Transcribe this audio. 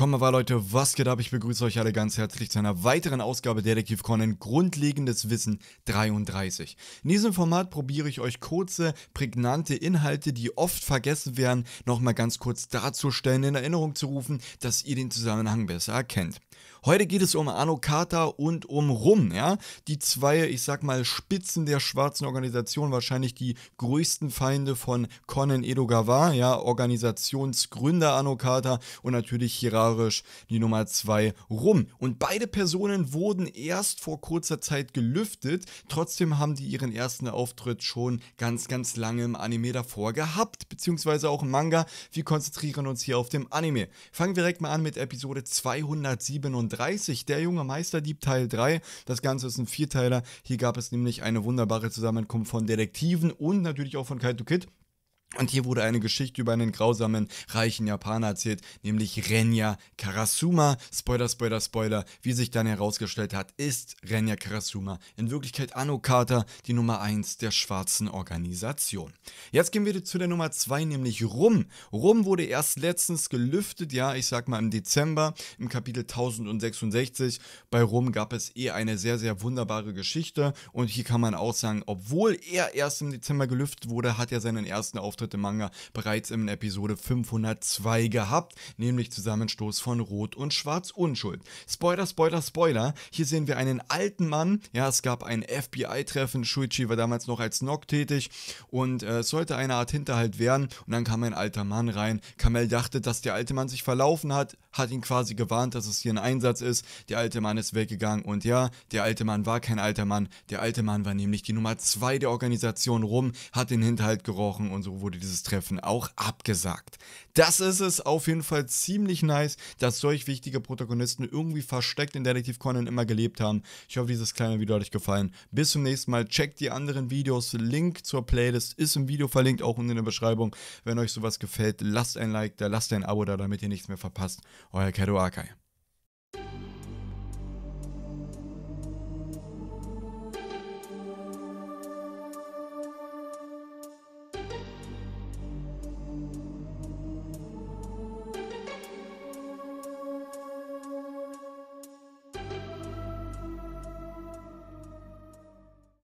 Kommen Leute, was geht ab? Ich begrüße euch alle ganz herzlich zu einer weiteren Ausgabe Detektiv Conan Grundlegendes Wissen 33. In diesem Format probiere ich euch kurze, prägnante Inhalte, die oft vergessen werden, nochmal ganz kurz darzustellen, in Erinnerung zu rufen, dass ihr den Zusammenhang besser erkennt. Heute geht es um Anokata und um Rum, ja? Die zwei, ich sag mal, Spitzen der schwarzen Organisation, wahrscheinlich die größten Feinde von Conan Edogawa, ja? Organisationsgründer Anokata und natürlich Hiraru Karisch, die Nummer 2 Rum. Und beide Personen wurden erst vor kurzer Zeit gelüftet, trotzdem haben die ihren ersten Auftritt schon ganz, ganz lange im Anime davor gehabt, beziehungsweise auch im Manga. Wir konzentrieren uns hier auf dem Anime. Fangen wir direkt mal an mit Episode 237, Der junge Meisterdieb Teil 3. Das Ganze ist ein Vierteiler. Hier gab es nämlich eine wunderbare Zusammenkunft von Detektiven und natürlich auch von Kaito Kid. Und hier wurde eine Geschichte über einen grausamen, reichen Japaner erzählt, nämlich Renya Karasuma. Spoiler, Spoiler, Spoiler. Wie sich dann herausgestellt hat, ist Renya Karasuma in Wirklichkeit Anokata die Nummer 1 der schwarzen Organisation. Jetzt gehen wir zu der Nummer 2, nämlich Rum. Rum wurde erst letztens gelüftet, ja, ich sag mal im Dezember, im Kapitel 1066. Bei Rum gab es eh eine sehr, sehr wunderbare Geschichte. Und hier kann man auch sagen, obwohl er erst im Dezember gelüftet wurde, hat er seinen ersten Auftritt Auftritt im Manga bereits in Episode 502 gehabt, nämlich Zusammenstoß von Rot und Schwarz Unschuld. Spoiler, Spoiler, Spoiler, hier sehen wir einen alten Mann, ja, es gab ein FBI-Treffen, Shuichi war damals noch als Nock tätig und äh, es sollte eine Art Hinterhalt werden und dann kam ein alter Mann rein. Kamel dachte, dass der alte Mann sich verlaufen hat, hat ihn quasi gewarnt, dass es hier ein Einsatz ist. Der alte Mann ist weggegangen und ja, der alte Mann war kein alter Mann. Der alte Mann war nämlich die Nummer 2 der Organisation rum, hat den Hinterhalt gerochen und so wurde wurde dieses Treffen auch abgesagt. Das ist es auf jeden Fall ziemlich nice, dass solch wichtige Protagonisten irgendwie versteckt in Detective Conan immer gelebt haben. Ich hoffe, dieses kleine Video hat euch gefallen. Bis zum nächsten Mal. Checkt die anderen Videos. Link zur Playlist ist im Video verlinkt, auch unten in der Beschreibung. Wenn euch sowas gefällt, lasst ein Like da, lasst ein Abo da, damit ihr nichts mehr verpasst. Euer Kado Akai.